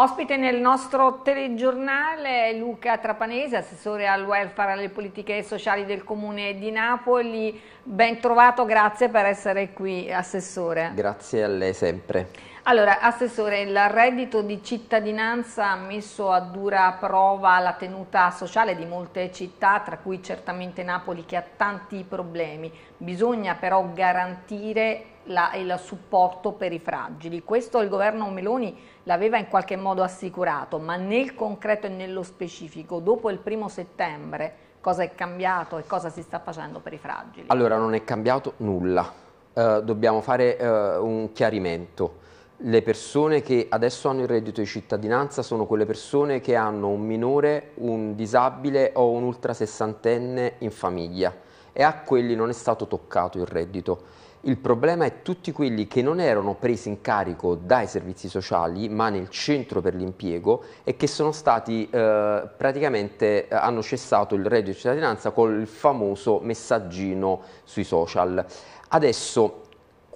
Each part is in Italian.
Ospite nel nostro telegiornale Luca Trapanese, assessore al welfare e alle politiche sociali del Comune di Napoli. Ben trovato, grazie per essere qui, assessore. Grazie a lei sempre. Allora, Assessore, il reddito di cittadinanza ha messo a dura prova la tenuta sociale di molte città, tra cui certamente Napoli che ha tanti problemi. Bisogna però garantire la, il supporto per i fragili. Questo il governo Meloni l'aveva in qualche modo assicurato, ma nel concreto e nello specifico, dopo il primo settembre, cosa è cambiato e cosa si sta facendo per i fragili? Allora, non è cambiato nulla. Uh, dobbiamo fare uh, un chiarimento le persone che adesso hanno il reddito di cittadinanza sono quelle persone che hanno un minore, un disabile o un ultra sessantenne in famiglia e a quelli non è stato toccato il reddito. Il problema è tutti quelli che non erano presi in carico dai servizi sociali ma nel centro per l'impiego e che sono stati eh, praticamente eh, hanno cessato il reddito di cittadinanza con il famoso messaggino sui social. Adesso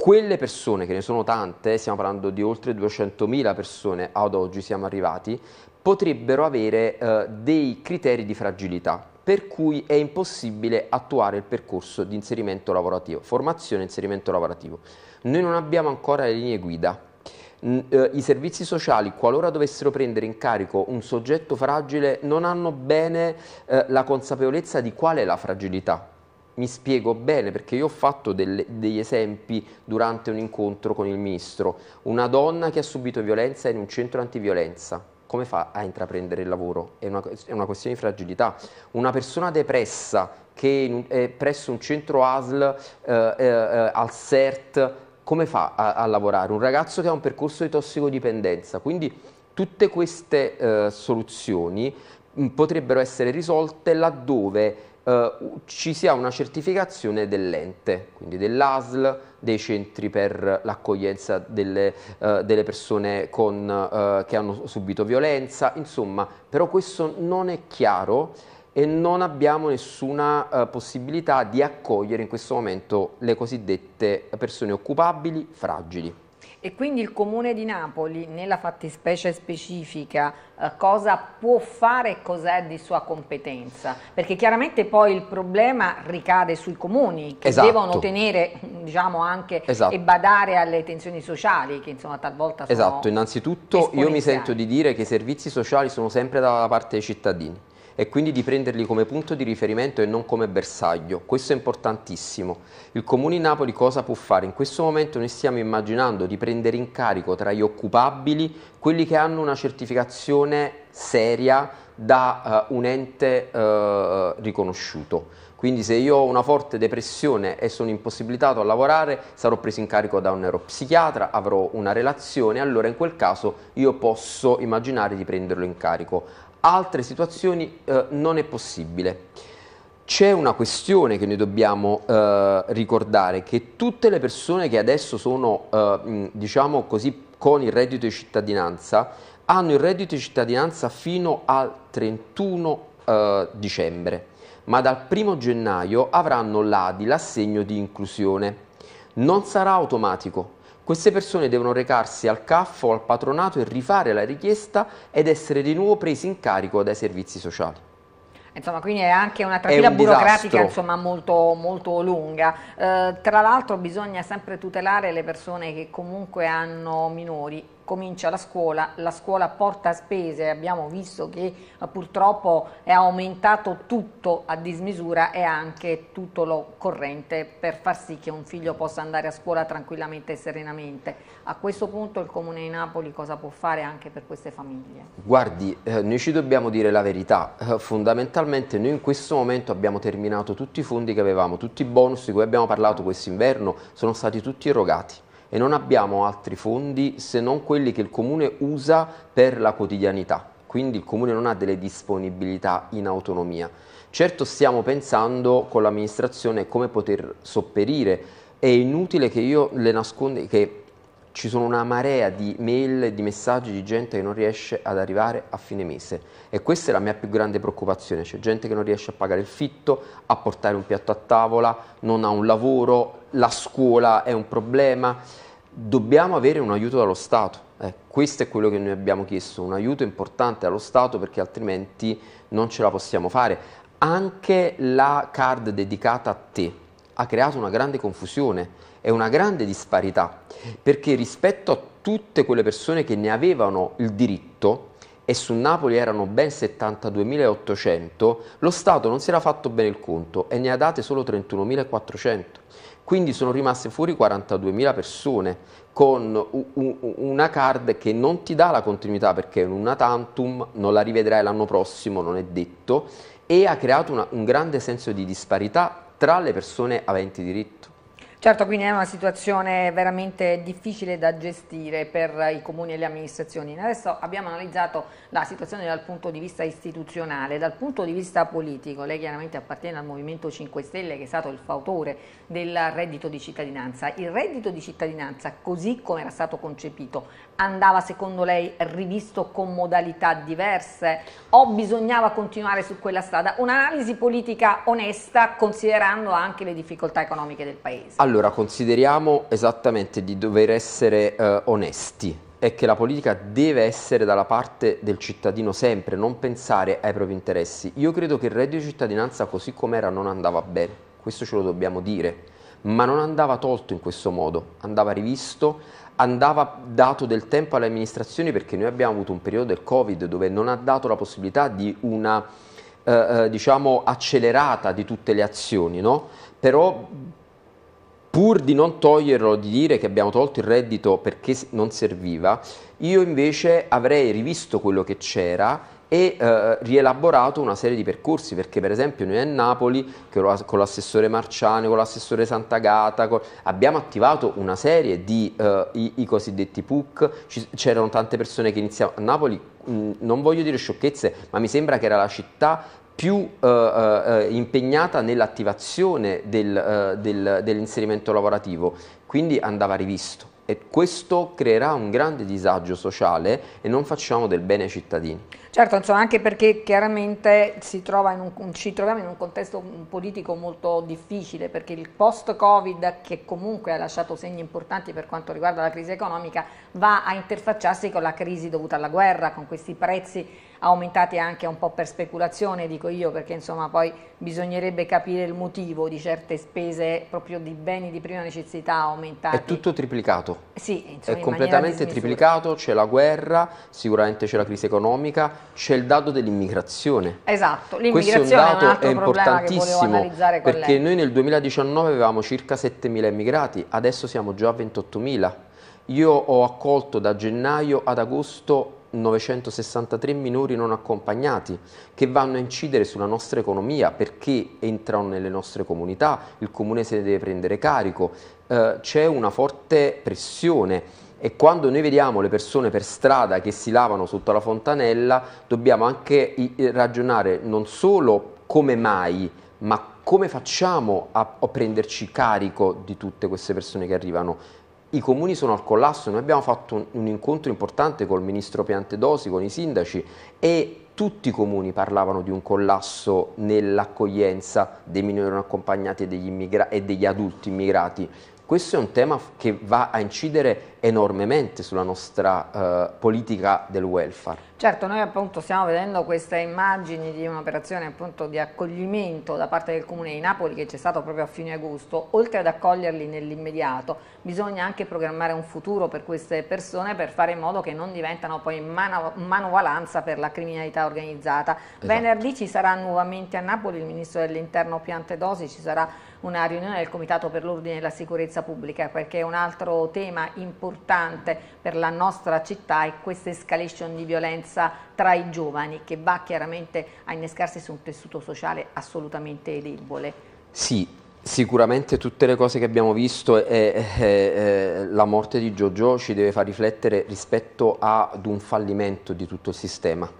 quelle persone, che ne sono tante, stiamo parlando di oltre 200.000 persone ad oggi siamo arrivati, potrebbero avere eh, dei criteri di fragilità per cui è impossibile attuare il percorso di inserimento lavorativo, formazione e inserimento lavorativo. Noi non abbiamo ancora le linee guida. Eh, I servizi sociali, qualora dovessero prendere in carico un soggetto fragile, non hanno bene eh, la consapevolezza di qual è la fragilità mi spiego bene perché io ho fatto delle, degli esempi durante un incontro con il ministro. Una donna che ha subito violenza in un centro antiviolenza, come fa a intraprendere il lavoro? È una, è una questione di fragilità. Una persona depressa che in, è presso un centro ASL eh, eh, eh, al CERT, come fa a, a lavorare? Un ragazzo che ha un percorso di tossicodipendenza. Quindi tutte queste eh, soluzioni mm, potrebbero essere risolte laddove Uh, ci sia una certificazione dell'ente, quindi dell'ASL, dei centri per l'accoglienza delle, uh, delle persone con, uh, che hanno subito violenza, insomma, però questo non è chiaro e non abbiamo nessuna possibilità di accogliere in questo momento le cosiddette persone occupabili fragili. E quindi il Comune di Napoli, nella fattispecie specifica, eh, cosa può fare e cos'è di sua competenza? Perché chiaramente poi il problema ricade sui comuni, che esatto. devono tenere diciamo, anche esatto. e badare alle tensioni sociali, che insomma talvolta sono Esatto, innanzitutto io mi sento di dire che i servizi sociali sono sempre dalla parte dei cittadini e quindi di prenderli come punto di riferimento e non come bersaglio. Questo è importantissimo. Il Comune di Napoli cosa può fare? In questo momento noi stiamo immaginando di prendere in carico tra gli occupabili quelli che hanno una certificazione seria da uh, un ente uh, riconosciuto. Quindi se io ho una forte depressione e sono impossibilitato a lavorare, sarò preso in carico da un neuropsichiatra, avrò una relazione, allora in quel caso io posso immaginare di prenderlo in carico altre situazioni eh, non è possibile. C'è una questione che noi dobbiamo eh, ricordare, che tutte le persone che adesso sono, eh, diciamo così, con il reddito di cittadinanza, hanno il reddito di cittadinanza fino al 31 eh, dicembre, ma dal 1 gennaio avranno l'ADI, l'assegno di inclusione. Non sarà automatico, queste persone devono recarsi al CAF o al patronato e rifare la richiesta ed essere di nuovo presi in carico dai servizi sociali. Insomma, quindi è anche una trafila un burocratica insomma, molto, molto, lunga. Eh, tra l'altro bisogna sempre tutelare le persone che comunque hanno minori comincia la scuola, la scuola porta spese, abbiamo visto che eh, purtroppo è aumentato tutto a dismisura e anche tutto lo corrente per far sì che un figlio possa andare a scuola tranquillamente e serenamente. A questo punto il Comune di Napoli cosa può fare anche per queste famiglie? Guardi, eh, noi ci dobbiamo dire la verità, eh, fondamentalmente noi in questo momento abbiamo terminato tutti i fondi che avevamo, tutti i bonus di cui abbiamo parlato quest'inverno sono stati tutti erogati e non abbiamo altri fondi se non quelli che il comune usa per la quotidianità, quindi il comune non ha delle disponibilità in autonomia. Certo stiamo pensando con l'amministrazione come poter sopperire, è inutile che io le nasconda, che ci sono una marea di mail, di messaggi di gente che non riesce ad arrivare a fine mese e questa è la mia più grande preoccupazione, c'è gente che non riesce a pagare il fitto, a portare un piatto a tavola, non ha un lavoro, la scuola è un problema, dobbiamo avere un aiuto dallo Stato. Eh, questo è quello che noi abbiamo chiesto, un aiuto importante dallo Stato perché altrimenti non ce la possiamo fare. Anche la card dedicata a te ha creato una grande confusione è una grande disparità, perché rispetto a tutte quelle persone che ne avevano il diritto, e su Napoli erano ben 72.800, lo Stato non si era fatto bene il conto e ne ha date solo 31.400. Quindi sono rimaste fuori 42.000 persone con una card che non ti dà la continuità perché è una tantum, non la rivedrai l'anno prossimo, non è detto, e ha creato una, un grande senso di disparità tra le persone aventi diritto. Certo, quindi è una situazione veramente difficile da gestire per i comuni e le amministrazioni. Adesso abbiamo analizzato la situazione dal punto di vista istituzionale, dal punto di vista politico. Lei chiaramente appartiene al Movimento 5 Stelle che è stato il fautore del reddito di cittadinanza. Il reddito di cittadinanza, così come era stato concepito, andava secondo lei rivisto con modalità diverse o bisognava continuare su quella strada? Un'analisi politica onesta considerando anche le difficoltà economiche del Paese. Allora, consideriamo esattamente di dover essere eh, onesti è che la politica deve essere dalla parte del cittadino sempre, non pensare ai propri interessi. Io credo che il reddito di cittadinanza così com'era non andava bene, questo ce lo dobbiamo dire, ma non andava tolto in questo modo, andava rivisto, andava dato del tempo alle amministrazioni perché noi abbiamo avuto un periodo del Covid dove non ha dato la possibilità di una eh, eh diciamo accelerata di tutte le azioni, no? però pur di non toglierlo, di dire che abbiamo tolto il reddito perché non serviva, io invece avrei rivisto quello che c'era e eh, rielaborato una serie di percorsi perché per esempio noi a Napoli con l'assessore Marciano, con l'assessore Sant'Agata con... abbiamo attivato una serie di eh, i, i, cosiddetti PUC c'erano tante persone che iniziavano a Napoli non voglio dire sciocchezze ma mi sembra che era la città più eh, eh, eh impegnata nell'attivazione del, eh, del, dell'inserimento lavorativo quindi andava rivisto e questo creerà un grande disagio sociale e non facciamo del bene ai cittadini. Certo, insomma, anche perché chiaramente un, ci troviamo in un contesto politico molto difficile, perché il post-Covid, che comunque ha lasciato segni importanti per quanto riguarda la crisi economica, va a interfacciarsi con la crisi dovuta alla guerra, con questi prezzi aumentate anche un po' per speculazione, dico io, perché insomma poi bisognerebbe capire il motivo di certe spese proprio di beni di prima necessità aumentati. È tutto triplicato. Sì, insomma, è in completamente triplicato, c'è la guerra, sicuramente c'è la crisi economica, c'è il dato dell'immigrazione. Esatto, l'immigrazione è un dato è, un è importantissimo perché lei. noi nel 2019 avevamo circa 7.000 immigrati, adesso siamo già a 28.000. Io ho accolto da gennaio ad agosto 963 minori non accompagnati che vanno a incidere sulla nostra economia perché entrano nelle nostre comunità, il comune se ne deve prendere carico, eh, c'è una forte pressione e quando noi vediamo le persone per strada che si lavano sotto la fontanella dobbiamo anche eh, ragionare non solo come mai ma come facciamo a, a prenderci carico di tutte queste persone che arrivano i comuni sono al collasso, noi abbiamo fatto un, un incontro importante col ministro Piantedosi, con i sindaci e tutti i comuni parlavano di un collasso nell'accoglienza dei minori non accompagnati e degli, e degli adulti immigrati. Questo è un tema che va a incidere enormemente sulla nostra eh, politica del welfare. Certo, noi appunto stiamo vedendo queste immagini di un'operazione di accoglimento da parte del Comune di Napoli che c'è stato proprio a fine agosto, oltre ad accoglierli nell'immediato bisogna anche programmare un futuro per queste persone per fare in modo che non diventano poi manovalanza per la criminalità organizzata. Esatto. Venerdì ci sarà nuovamente a Napoli il Ministro dell'Interno Piantedosi, ci sarà una riunione del Comitato per l'Ordine e la Sicurezza Pubblica perché è un altro tema importante importante per la nostra città è questa escalation di violenza tra i giovani che va chiaramente a innescarsi su un tessuto sociale assolutamente debole. Sì, Sicuramente tutte le cose che abbiamo visto e, e, e, la morte di Giorgio ci deve far riflettere rispetto ad un fallimento di tutto il sistema.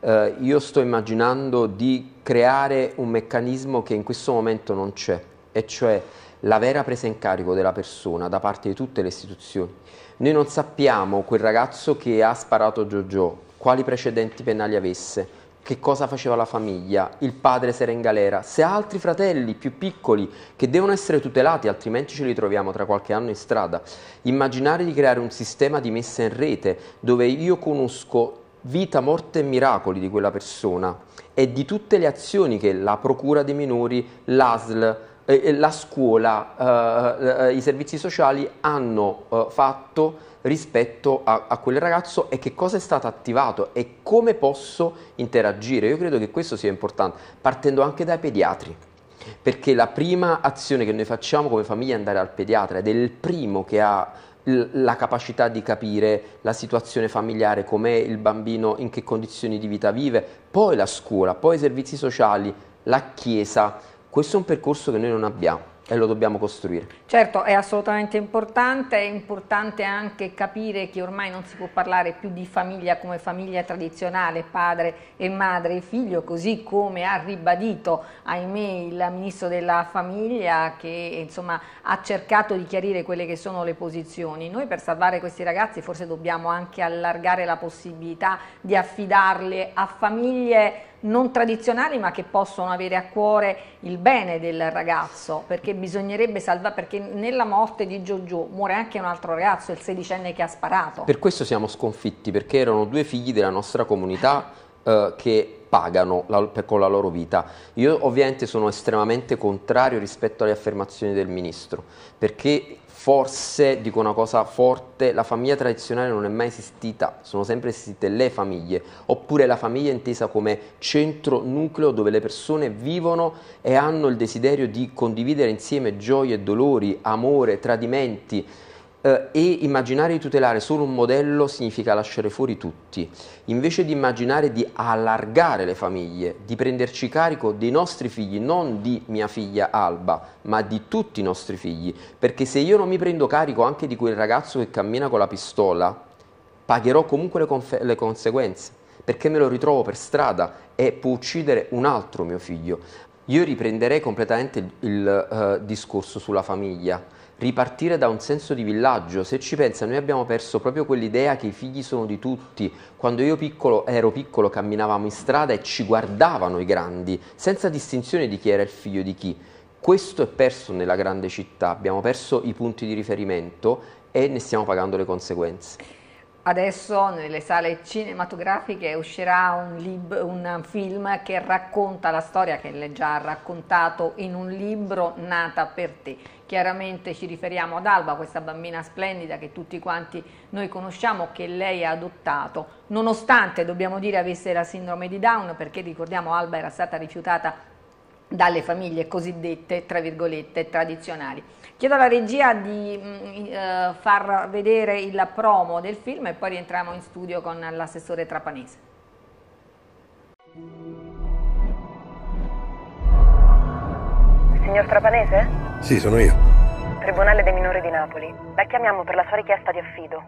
Eh, io sto immaginando di creare un meccanismo che in questo momento non c'è, e cioè la vera presa in carico della persona da parte di tutte le istituzioni. Noi non sappiamo quel ragazzo che ha sparato Giorgio, quali precedenti penali avesse, che cosa faceva la famiglia, il padre se era in galera, se ha altri fratelli più piccoli che devono essere tutelati, altrimenti ce li troviamo tra qualche anno in strada. Immaginare di creare un sistema di messa in rete dove io conosco vita, morte e miracoli di quella persona e di tutte le azioni che la Procura dei minori, l'ASL, la scuola, eh, eh, i servizi sociali hanno eh, fatto rispetto a, a, quel ragazzo e che cosa è stato attivato e come posso interagire. Io credo che questo sia importante, partendo anche dai pediatri, perché la prima azione che noi facciamo come famiglia è andare al pediatra ed è il primo che ha la capacità di capire la situazione familiare, com'è il bambino, in che condizioni di vita vive, poi la scuola, poi i servizi sociali, la chiesa, questo è un percorso che noi non abbiamo e lo dobbiamo costruire. Certo, è assolutamente importante, è importante anche capire che ormai non si può parlare più di famiglia come famiglia tradizionale, padre e madre e figlio, così come ha ribadito, ahimè, il Ministro della Famiglia che insomma, ha cercato di chiarire quelle che sono le posizioni. Noi per salvare questi ragazzi forse dobbiamo anche allargare la possibilità di affidarli a famiglie non tradizionali ma che possono avere a cuore il bene del ragazzo, perché bisognerebbe salvare, perché nella morte di Giorgio muore anche un altro ragazzo, il sedicenne che ha sparato. Per questo siamo sconfitti, perché erano due figli della nostra comunità eh, che pagano la, per, con la loro vita. Io ovviamente sono estremamente contrario rispetto alle affermazioni del Ministro, perché forse, dico una cosa forte, la famiglia tradizionale non è mai esistita, sono sempre esistite le famiglie, oppure la famiglia intesa come centro nucleo dove le persone vivono e hanno il desiderio di condividere insieme gioie, e dolori, amore, tradimenti, eh, e immaginare di tutelare solo un modello significa lasciare fuori tutti. Invece di immaginare di allargare le famiglie, di prenderci carico dei nostri figli, non di mia figlia Alba, ma di tutti i nostri figli, perché se io non mi prendo carico anche di quel ragazzo che cammina con la pistola, pagherò comunque le, le conseguenze, perché me lo ritrovo per strada e può uccidere un altro mio figlio. Io riprenderei completamente il, il uh, eh, discorso sulla famiglia ripartire da un senso di villaggio. Se ci pensa, noi abbiamo perso proprio quell'idea che i figli sono di tutti. Quando io piccolo, ero piccolo camminavamo in strada e ci guardavano i grandi, senza distinzione di chi era il figlio di chi. Questo è perso nella grande città, abbiamo perso i punti di riferimento e ne stiamo pagando le conseguenze. Adesso nelle sale cinematografiche uscirà un, lib- un, film che racconta la storia che lei già ha raccontato in un libro nata per te. Chiaramente ci riferiamo ad Alba, questa bambina splendida che tutti quanti noi conosciamo, che lei ha adottato, nonostante dobbiamo dire avesse la sindrome di Down, perché ricordiamo Alba era stata rifiutata dalle famiglie cosiddette, tra virgolette, tradizionali. Chiedo alla regia di mm, eh, far vedere il promo del film e poi rientriamo in studio con l'assessore Trapanese. Signor Trapanese? Sì, sono io. Tribunale dei minori di Napoli. La chiamiamo per la sua richiesta di affido.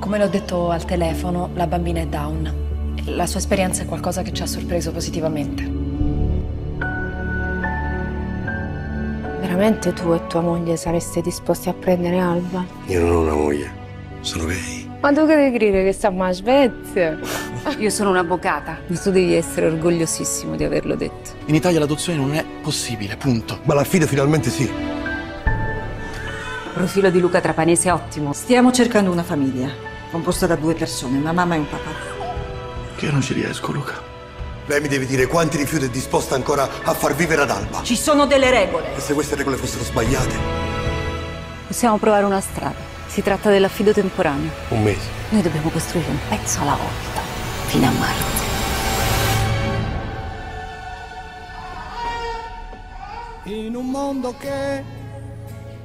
Come l'ho detto al telefono, la bambina è down. La sua esperienza è qualcosa che ci ha sorpreso positivamente. Veramente tu e tua moglie sareste disposti a prendere Alba? Io non ho una moglie, sono gay. Ma tu che devi dire che siamo a Svezia? Io sono un'avvocata, ma tu devi essere orgogliosissimo di averlo detto. In Italia l'adozione non è possibile, punto. Ma l'affido finalmente sì. Profilo di Luca Trapanese è ottimo. Stiamo cercando una famiglia, composta da due persone, una mamma e un papà. Che non ci riesco, Luca. Lei mi deve dire quanti rifiuti è disposta ancora a far vivere ad Alba. Ci sono delle regole. E se queste regole fossero sbagliate? Possiamo provare una strada. Si tratta dell'affido temporaneo. Un mese. Noi dobbiamo costruire un pezzo alla volta, fino a Marte. In un mondo che...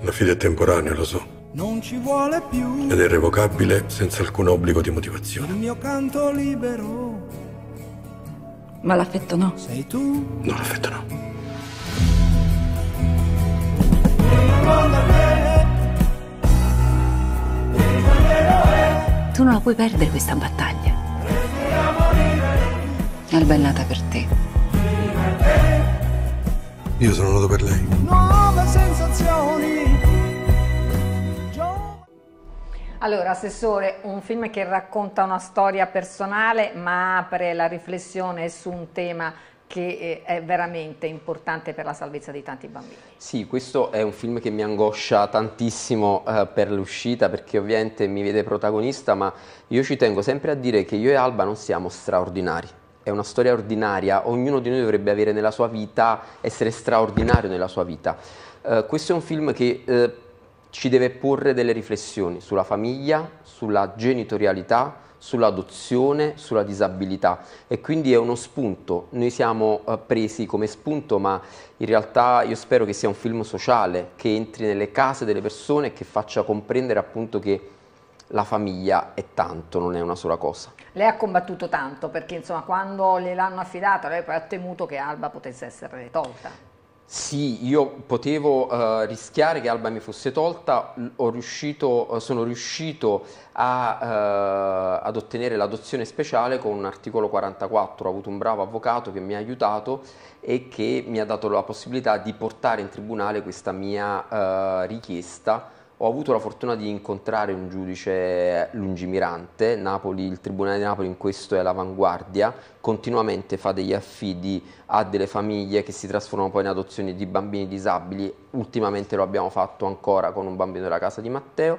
L'affido è temporaneo, lo so. Non ci vuole più. Ed è irrevocabile senza alcun obbligo di motivazione. Il mio canto libero ma l'affetto no. Sei tu? No, l'affetto no. Tu non la puoi perdere questa battaglia. Alba è nata per te. Io sono nato per lei. No! Allora, Assessore, un film che racconta una storia personale ma apre la riflessione su un tema che eh, è veramente importante per la salvezza di tanti bambini. Sì, questo è un film che mi angoscia tantissimo eh, per l'uscita perché ovviamente mi vede protagonista, ma io ci tengo sempre a dire che io e Alba non siamo straordinari. È una storia ordinaria, ognuno di noi dovrebbe avere nella sua vita, essere straordinario nella sua vita. Eh, questo è un film che eh, ci deve porre delle riflessioni sulla famiglia, sulla genitorialità, sull'adozione, sulla disabilità e quindi è uno spunto, noi siamo eh, presi come spunto ma in realtà io spero che sia un film sociale che entri nelle case delle persone e che faccia comprendere appunto che la famiglia è tanto, non è una sola cosa. Lei ha combattuto tanto perché insomma quando gliel'hanno affidata lei poi ha temuto che Alba potesse essere tolta. Sì, io potevo uh, rischiare che Alba mi fosse tolta, riuscito, sono riuscito a, uh, ad ottenere l'adozione speciale con un articolo 44, ho avuto un bravo avvocato che mi ha aiutato e che mi ha dato la possibilità di portare in tribunale questa mia uh, richiesta ho avuto la fortuna di incontrare un giudice lungimirante, Napoli, il Tribunale di Napoli in questo è all'avanguardia, continuamente fa degli affidi a delle famiglie che si trasformano poi in adozioni di bambini disabili, ultimamente lo abbiamo fatto ancora con un bambino della casa di Matteo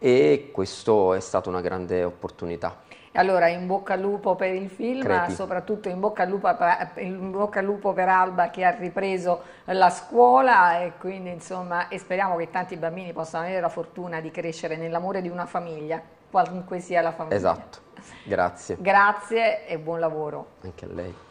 e questo è stata una grande opportunità. Allora, in bocca al lupo per il film, ma soprattutto in bocca, lupo, in bocca, al lupo per Alba che ha ripreso la scuola e quindi insomma e speriamo che tanti bambini possano avere la fortuna di crescere nell'amore di una famiglia, qualunque sia la famiglia. Esatto, grazie. grazie e buon lavoro. Anche a lei.